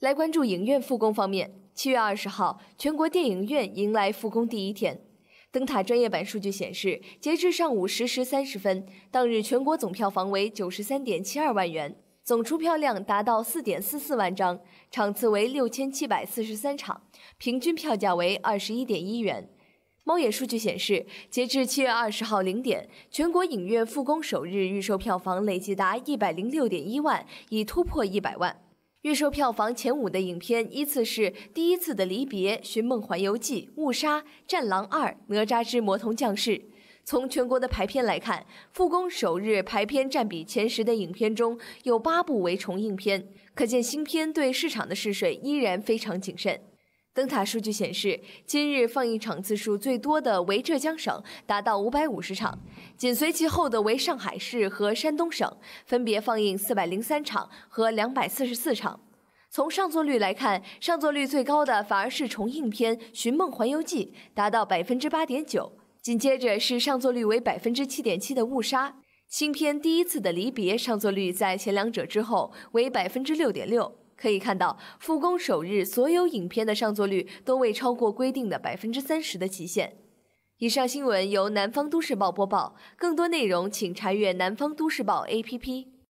来关注影院复工方面。七月二十号，全国电影院迎来复工第一天。灯塔专业版数据显示，截至上午十时三十分，当日全国总票房为九十三点七二万元，总出票量达到四点四四万张，场次为六千七百四十三场，平均票价为二十一点一元。猫眼数据显示，截至七月二十号零点，全国影院复工首日预售票房累计达一百零六点一万，已突破一百万。预售票房前五的影片依次是《第一次的离别》《寻梦环游记》《误杀》《战狼二》《哪吒之魔童降世》。从全国的排片来看，复工首日排片占比前十的影片中有八部为重映片，可见新片对市场的试水依然非常谨慎。灯塔数据显示，今日放映场次数最多的为浙江省，达到五百五十场，紧随其后的为上海市和山东省，分别放映四百零三场和两百四十四场。从上座率来看，上座率最高的反而是重映片《寻梦环游记》，达到百分之八点九，紧接着是上座率为百分之七点七的《误杀》，新片《第一次的离别》上座率在前两者之后，为百分之六点六。可以看到，复工首日，所有影片的上座率都未超过规定的百分之三十的极限。以上新闻由南方都市报播报，更多内容请查阅南方都市报 APP。